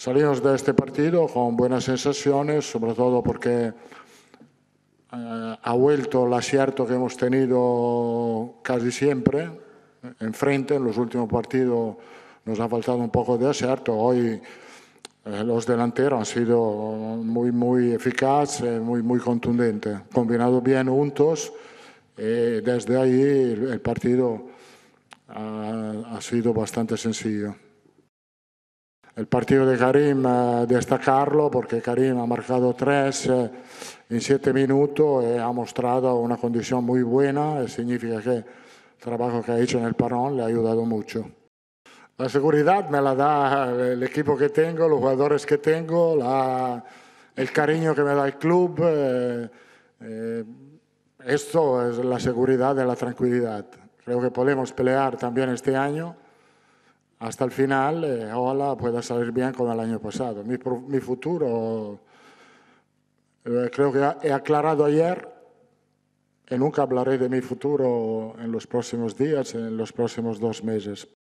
Salimos de este partido con buenas sensaciones, sobre todo porque eh, ha vuelto el acierto que hemos tenido casi siempre eh, en frente. En los últimos partidos nos ha faltado un poco de acierto. Hoy eh, los delanteros han sido muy, muy eficaces, muy, muy contundentes. Combinados bien juntos, desde ahí el, partido ha sido bastante sencillo el partido de Karim eh, destacarlo porque Karim ha marcado tres eh, en siete minutos y eh, ha mostrado una condición muy buena. significa que el trabajo que ha hecho en el parón le ha ayudado mucho. La seguridad me la da el equipo que tengo, los jugadores que tengo, el cariño que me da el club. esto es la seguridad de la tranquilidad. Creo que podemos pelear también este año hasta el final, eh, ojalá pueda salir bien como el año pasado. Mi, futuro, eh, creo que he aclarado ayer, y eh, nunca hablaré de mi futuro en los próximos días, en los próximos dos meses,